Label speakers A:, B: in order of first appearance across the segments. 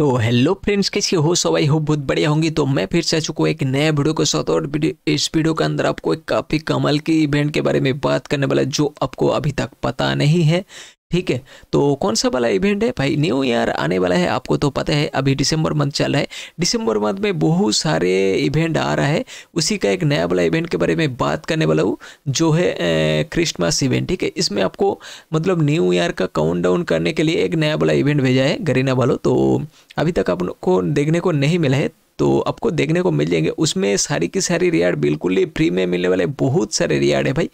A: तो hello friends कैसे हो सवाई हो बहुत बढ़िया होंगी तो मैं फिर से आ चुका हूँ एक नए वीडियो के साथ और इस वीडियो के अंदर आपको एक काफ़ी कमल की इवेंट के बारे में बात करने वाला जो आपको अभी तक पता नहीं है ठीक है तो कौन सा वाला इवेंट है भाई न्यू ईयर आने वाला है आपको तो पता है अभी दिसंबर मंथ चल रहा है दिसंबर मंथ में बहुत सारे इवेंट आ रहा है उसी का एक नया वाला इवेंट के बारे में बात करने वाला हूँ जो है क्रिसमस इवेंट ठीक है इसमें आपको मतलब न्यू ईयर का काउंट डाउन करने के लिए एक नया वाला इवेंट भेजा है गरीना वालों तो अभी तक आपको देखने को नहीं मिला है तो आपको देखने को मिल जाएंगे उसमें सारी की सारी रियाड बिल्कुल ही फ्री में मिलने वाले बहुत सारे रियार्ड है भाई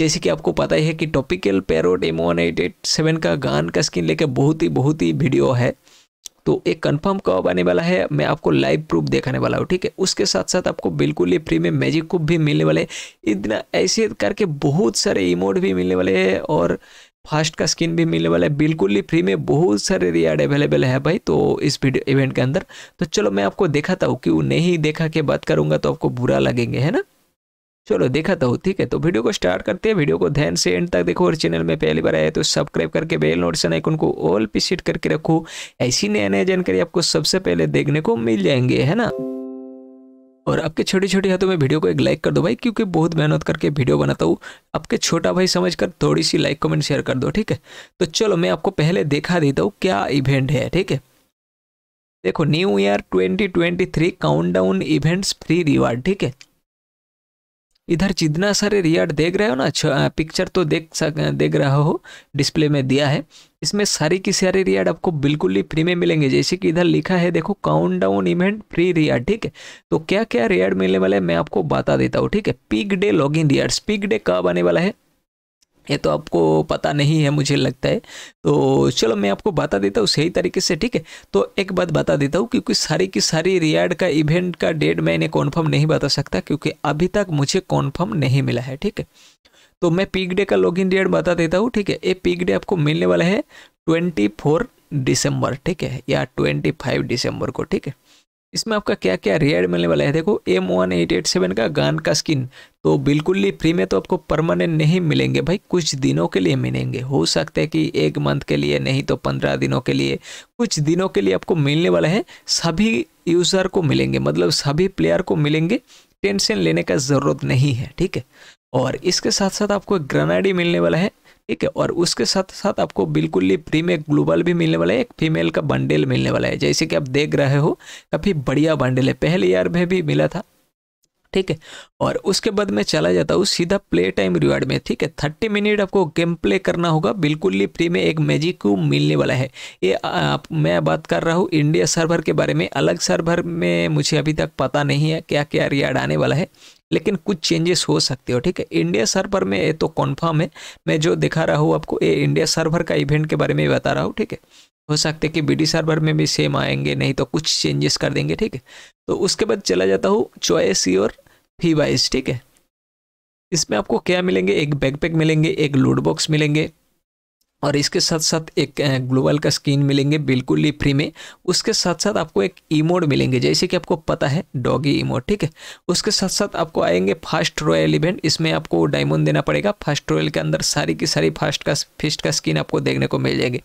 A: जैसे कि आपको पता ही है कि tropical parrot M one eight eight seven का गान का स्किन लेके बहुत ही बहुत ही वीडियो है तो एक कंफर्म कब आने वाला है मैं आपको लाइव प्रूफ दिखाने वाला हूँ ठीक है उसके साथ साथ आपको बिल्कुल ही फ्री में मैजिक कुप भी मिलने वाले इतना ऐसे करके बहुत सारे इमोट भी मिलने वाले हैं और फास्ट का स्किन भी मिलने वाला है बिल्कुल ही फ्री में बहुत सारे रियाड अवेलेबल है भाई तो इस वीडियो इवेंट के अंदर तो चलो मैं आपको देखाता हूँ कि वो नहीं देखा के बात करूँगा तो आपको बुरा लगेंगे है ना चलो देखा हूँ ठीक है तो वीडियो को स्टार्ट करते हैं वीडियो को ध्यान से एंड तक देखो और चैनल में पहली बार आए तो सब्सक्राइब करके बेल नोटिफिकेशन आइकन को ऑल पे सेट करके रखो ऐसी नई नई जानकारी आपको सबसे पहले देखने को मिल जाएंगे है ना और आपके छोटे छोटे हाथों में वीडियो को एक लाइक कर दो भाई क्योंकि बहुत मेहनत करके वीडियो बनाता हूँ आपके छोटा भाई समझ कर थोड़ी सी लाइक कमेंट शेयर कर दो ठीक है तो चलो मैं आपको पहले देखा देता हूँ क्या इवेंट है ठीक है देखो new year 2023 down events free reward ठीक है इधर जितना सारे रियाड देख रहे हो ना पिक्चर तो देख सक देख रहा हो डिस्प्ले में दिया है इसमें सारी की सारी रियाड आपको बिल्कुल ही फ्री में मिलेंगे जैसे कि इधर लिखा है देखो count down event free reward ठीक है तो क्या क्या रियाड मिलने वाला है मैं आपको बता देता हूँ ठीक है pick day log in rewards pick day कब आने वाला है ये तो आपको पता नहीं है मुझे लगता है तो चलो मैं आपको बता देता हूँ सही तरीके से ठीक है तो एक बात बता देता हूँ क्योंकि सारी की सारी रियाड का इवेंट का डेट मैंने कॉन्फर्म नहीं बता सकता क्योंकि अभी तक मुझे कॉन्फर्म नहीं मिला है ठीक है तो मैं पीक डे का इन डेट बता देता हूँ ठीक है ये पीक डे आपको मिलने वाला है ट्वेंटी फोर दिसंबर ठीक है या ट्वेंटी फाइव दिसंबर को ठीक है इसमें आपका क्या क्या रेयर मिलने वाला है देखो M one eight eight seven का गान का स्किन तो बिल्कुल ही फ्री में तो आपको परमानेंट नहीं मिलेंगे भाई कुछ दिनों के लिए मिलेंगे हो सकता है कि एक मंथ के लिए नहीं तो पंद्रह दिनों के लिए कुछ दिनों के लिए आपको मिलने वाला है सभी यूज़र को मिलेंगे मतलब सभी प्लेयर को मिलेंगे टेंशन लेने का ज़रूरत नहीं है ठीक है और इसके साथ साथ आपको ग्रेनाडी मिलने वाला है ठीक है और उसके साथ साथ आपको बिल्कुल ही फ्री में ग्लोबल भी मिलने वाला है एक फीमेल का बंडल मिलने वाला है जैसे कि आप देख रहे हो काफ़ी बढ़िया बंडल है पहले ईयर में भी मिला था ठीक है और उसके बाद मैं चला जाता हूँ सीधा प्ले टाइम रिवार्ड में ठीक है थर्टी मिनट आपको गेम प्ले करना होगा बिल्कुल ही फ्री में एक मैजिक मिलने वाला है ये आप मैं बात कर रहा हूँ इंडिया सर्वर के बारे में अलग सर्वर में मुझे अभी तक पता नहीं है क्या क्या रिवार्ड आने वाला है लेकिन कुछ चेंजेस हो सकते हो ठीक है इंडिया सर्वर में ये तो कॉन्फर्म है मैं जो दिखा रहा हूँ आपको ये इंडिया सर्वर का इवेंट के बारे में बता रहा हूँ ठीक है हो सकते कि बी सर्वर में भी सेम आएंगे नहीं तो कुछ चेंजेस कर देंगे ठीक है तो उसके बाद चला जाता हूँ चॉइस और फी वाइज ठीक है इसमें आपको क्या मिलेंगे एक बैकपैक मिलेंगे एक लूडबॉक्स बॉक्स मिलेंगे और इसके साथ साथ एक ग्लोबल का स्किन मिलेंगे बिल्कुल ही फ्री में उसके साथ साथ आपको एक इमोड मिलेंगे जैसे कि आपको पता है डॉगी इमोड ठीक है उसके साथ साथ आपको आएंगे फास्ट रॉयल इवेंट इसमें आपको डायमंड देना पड़ेगा फास्ट रॉयल के अंदर सारी की सारी फास्ट का फिस्ट का स्किन आपको देखने को मिल जाएगी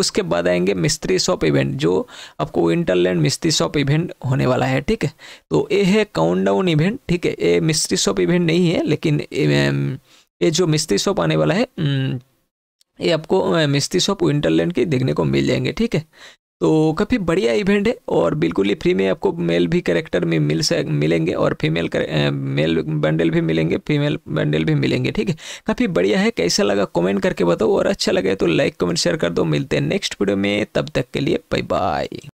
A: उसके बाद आएंगे मिस्त्री शॉप इवेंट जो आपको विंटरलैंड मिस्त्री शॉप इवेंट होने वाला है ठीक है तो ये है काउंटडाउन इवेंट ठीक है ये मिस्त्री शॉप इवेंट नहीं है लेकिन ये जो मिस्त्री शॉप आने वाला है ये आपको मिस्ती शॉप विंटरलैंड के देखने को मिल जाएंगे ठीक है तो काफ़ी बढ़िया इवेंट है और बिल्कुल ही फ्री में आपको मेल भी करेक्टर में मिल सक मिलेंगे और फीमेल कर, मेल बंडल भी मिलेंगे फीमेल बंडल भी मिलेंगे ठीक है काफ़ी बढ़िया है कैसा लगा कमेंट करके बताओ और अच्छा लगे तो लाइक कमेंट शेयर कर दो मिलते हैं नेक्स्ट वीडियो में तब तक के लिए बाय बाय